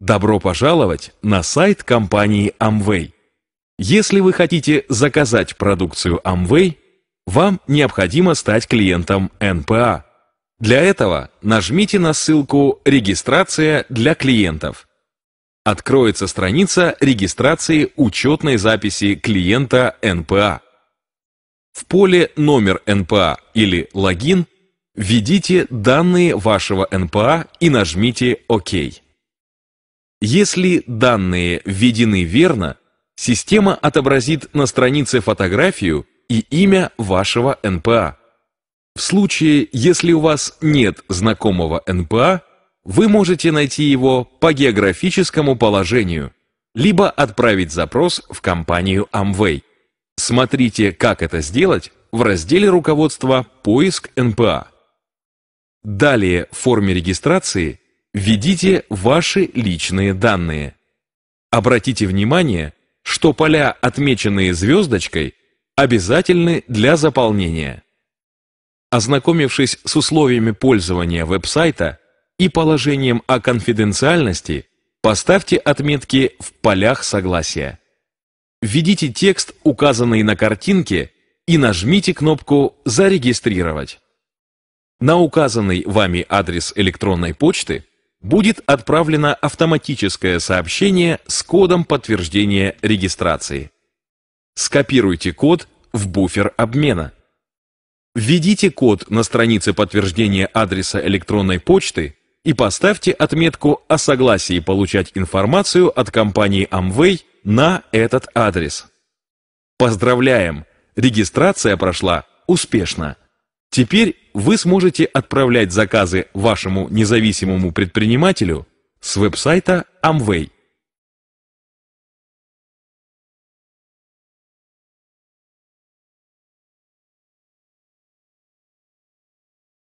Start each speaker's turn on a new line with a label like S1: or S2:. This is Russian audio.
S1: Добро пожаловать на сайт компании Amway. Если вы хотите заказать продукцию Amway, вам необходимо стать клиентом НПА. Для этого нажмите на ссылку «Регистрация для клиентов». Откроется страница регистрации учетной записи клиента НПА. В поле «Номер НПА» или «Логин» введите данные вашего НПА и нажмите «Ок». Если данные введены верно, система отобразит на странице фотографию и имя вашего НПА. В случае, если у вас нет знакомого НПА, вы можете найти его по географическому положению, либо отправить запрос в компанию Amway. Смотрите, как это сделать в разделе руководства «Поиск НПА». Далее в форме регистрации введите ваши личные данные. Обратите внимание, что поля, отмеченные звездочкой, обязательны для заполнения. Ознакомившись с условиями пользования веб-сайта и положением о конфиденциальности, поставьте отметки в полях согласия. Введите текст, указанный на картинке, и нажмите кнопку «Зарегистрировать». На указанный вами адрес электронной почты – будет отправлено автоматическое сообщение с кодом подтверждения регистрации. Скопируйте код в буфер обмена. Введите код на странице подтверждения адреса электронной почты и поставьте отметку о согласии получать информацию от компании Amway на этот адрес. Поздравляем! Регистрация прошла успешно. Теперь вы сможете отправлять заказы вашему независимому предпринимателю с веб-сайта Amway.